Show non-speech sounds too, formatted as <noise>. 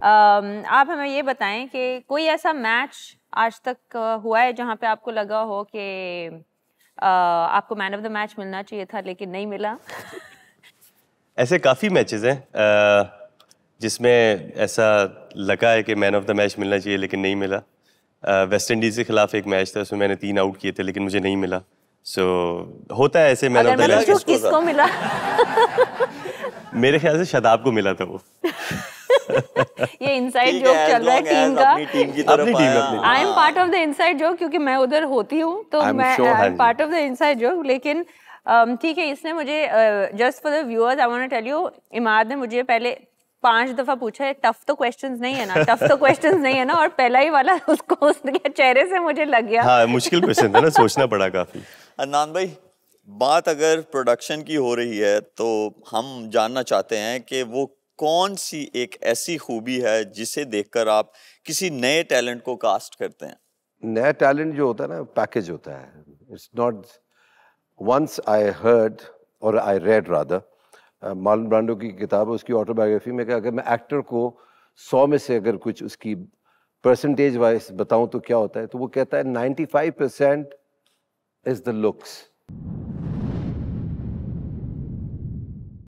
Um, आप हमें ये बताएं कि कोई ऐसा मैच आज तक uh, हुआ है जहाँ पे आपको लगा हो कि uh, आपको मैन ऑफ द मैच मिलना चाहिए था लेकिन नहीं मिला <laughs> ऐसे काफ़ी मैचेस हैं uh, जिसमें ऐसा लगा है कि मैन ऑफ द मैच मिलना चाहिए लेकिन नहीं मिला वेस्ट इंडीज़ के खिलाफ एक मैच था उसमें मैंने तीन आउट किए थे लेकिन मुझे नहीं मिला सो so, होता है ऐसे मैन ऑफ द मैच किसको मिला <laughs> मेरे ख्याल से शदाब को मिला था वो <laughs> <laughs> ये इनसाइड जोक चल रहा है टीम का अपनी टीम की तरफ I am part of the inside joke क्योंकि मैं उधर होती हूँ तो मैं part of the inside joke लेकिन um, ठीक है इसने मुझे just for the viewers I want tell you Imad ने मुझे पहले पांच दफा पूछा है टफ तो क्वेश्चंस नहीं है ना टफ तो क्वेश्चंस नहीं है ना और पहला ही वाला <laughs> उसको उसके चेहरे से मुझे लग गया हाँ मुश्किल क्वेश्चन था ना सोचना पड़ा काफी अदनान भाई बात अगर प्रोडक्शन की हो रही है तो हम जानना चाहते हैं कि वो कौन सी एक ऐसी खूबी है जिसे देखकर आप किसी नए टैलेंट को कास्ट करते हैं नया टैलेंट जो होता है ना पैकेज होता है it's not once I heard और आई रेड राधा मालन ब्रांडो की किताब है उसकी ऑटोबायोग्राफी में अगर मैं एक्टर को सौ में से अगर कुछ उसकी परसेंटेज वाइज बताऊं तो क्या होता है तो वो कहता है ninety five percent is the looks